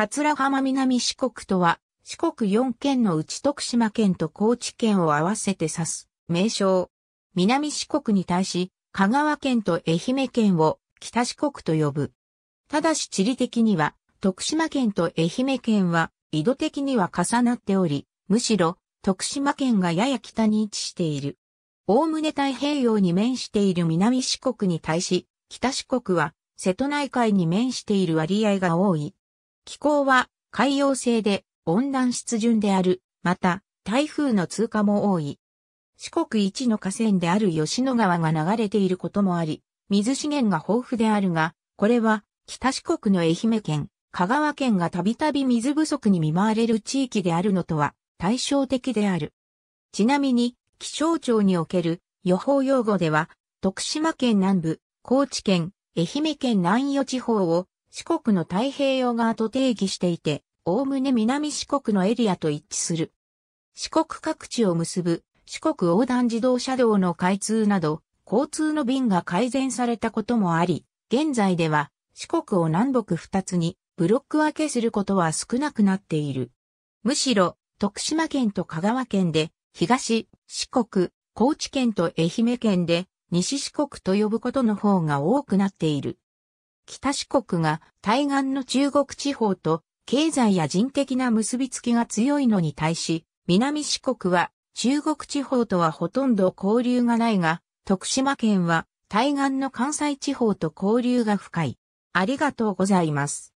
桂浜南四国とは、四国4県のうち徳島県と高知県を合わせて指す、名称。南四国に対し、香川県と愛媛県を北四国と呼ぶ。ただし地理的には、徳島県と愛媛県は、緯度的には重なっており、むしろ、徳島県がやや北に位置している。おおむね太平洋に面している南四国に対し、北四国は、瀬戸内海に面している割合が多い。気候は海洋性で温暖湿潤である。また、台風の通過も多い。四国一の河川である吉野川が流れていることもあり、水資源が豊富であるが、これは北四国の愛媛県、香川県がたびたび水不足に見舞われる地域であるのとは対照的である。ちなみに、気象庁における予報用語では、徳島県南部、高知県、愛媛県南予地方を四国の太平洋側と定義していて、おおむね南四国のエリアと一致する。四国各地を結ぶ四国横断自動車道の開通など、交通の便が改善されたこともあり、現在では四国を南北二つにブロック分けすることは少なくなっている。むしろ、徳島県と香川県で、東、四国、高知県と愛媛県で、西四国と呼ぶことの方が多くなっている。北四国が対岸の中国地方と経済や人的な結びつきが強いのに対し、南四国は中国地方とはほとんど交流がないが、徳島県は対岸の関西地方と交流が深い。ありがとうございます。